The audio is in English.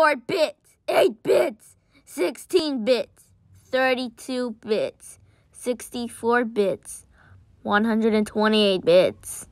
Four bits, 8 bits, 16 bits, 32 bits, 64 bits, 128 bits.